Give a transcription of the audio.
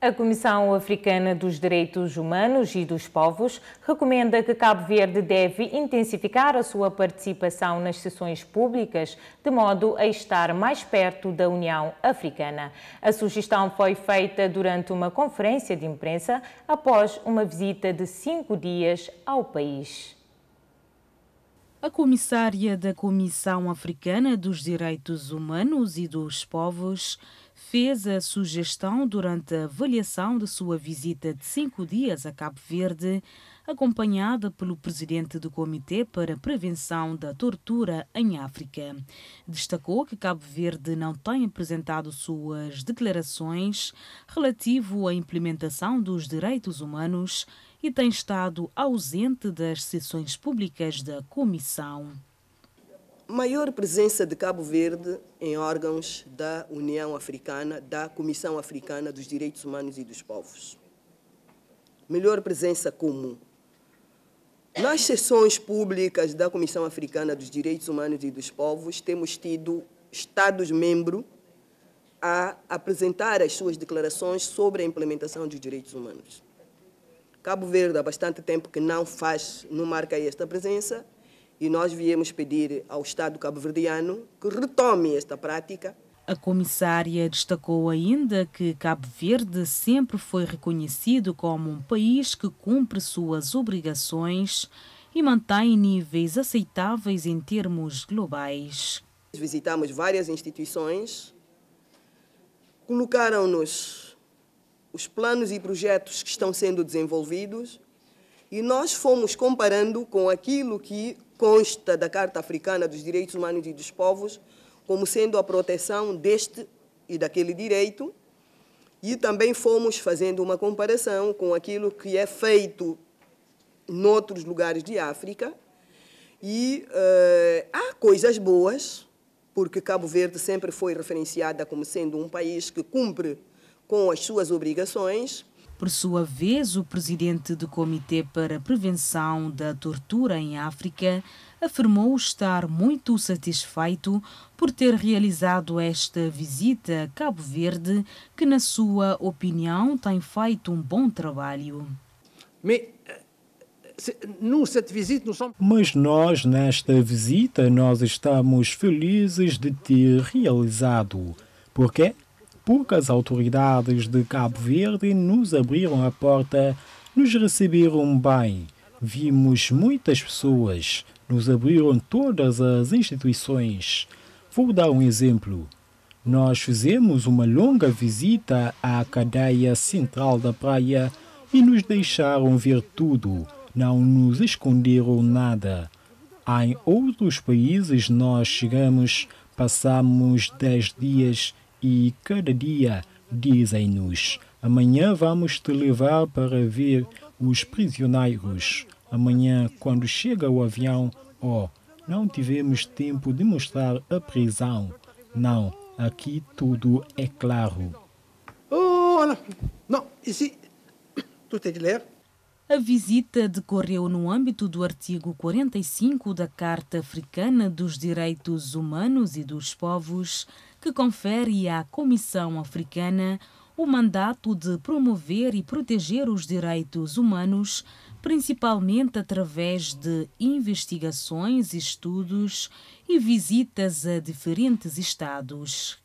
A Comissão Africana dos Direitos Humanos e dos Povos recomenda que Cabo Verde deve intensificar a sua participação nas sessões públicas, de modo a estar mais perto da União Africana. A sugestão foi feita durante uma conferência de imprensa após uma visita de cinco dias ao país. A comissária da Comissão Africana dos Direitos Humanos e dos Povos fez a sugestão durante a avaliação de sua visita de cinco dias a Cabo Verde, acompanhada pelo presidente do Comitê para a Prevenção da Tortura em África. Destacou que Cabo Verde não tem apresentado suas declarações relativo à implementação dos direitos humanos e tem estado ausente das sessões públicas da Comissão maior presença de Cabo Verde em órgãos da União Africana, da Comissão Africana dos Direitos Humanos e dos Povos. Melhor presença comum. Nas sessões públicas da Comissão Africana dos Direitos Humanos e dos Povos, temos tido Estados-membros a apresentar as suas declarações sobre a implementação dos direitos humanos. Cabo Verde há bastante tempo que não faz, não marca esta presença, e nós viemos pedir ao Estado cabo-verdiano que retome esta prática. A comissária destacou ainda que Cabo Verde sempre foi reconhecido como um país que cumpre suas obrigações e mantém níveis aceitáveis em termos globais. Visitamos várias instituições, colocaram-nos os planos e projetos que estão sendo desenvolvidos e nós fomos comparando com aquilo que consta da Carta Africana dos Direitos Humanos e dos Povos, como sendo a proteção deste e daquele direito, e também fomos fazendo uma comparação com aquilo que é feito noutros lugares de África. E eh, há coisas boas, porque Cabo Verde sempre foi referenciada como sendo um país que cumpre com as suas obrigações, por sua vez, o presidente do Comitê para a Prevenção da Tortura em África afirmou estar muito satisfeito por ter realizado esta visita a Cabo Verde, que, na sua opinião, tem feito um bom trabalho. Mas... Mas nós, nesta visita, nós estamos felizes de ter realizado, Porquê? porque as autoridades de Cabo Verde nos abriram a porta, nos receberam bem. Vimos muitas pessoas, nos abriram todas as instituições. Vou dar um exemplo. Nós fizemos uma longa visita à cadeia central da praia e nos deixaram ver tudo, não nos esconderam nada. Em outros países nós chegamos, passamos dez dias e cada dia dizem-nos: Amanhã vamos te levar para ver os prisioneiros. Amanhã, quando chega o avião, oh, não tivemos tempo de mostrar a prisão. Não, aqui tudo é claro. Oh, não, e ici, tu tens de ler. A visita decorreu no âmbito do artigo 45 da Carta Africana dos Direitos Humanos e dos Povos, que confere à Comissão Africana o mandato de promover e proteger os direitos humanos, principalmente através de investigações, estudos e visitas a diferentes estados.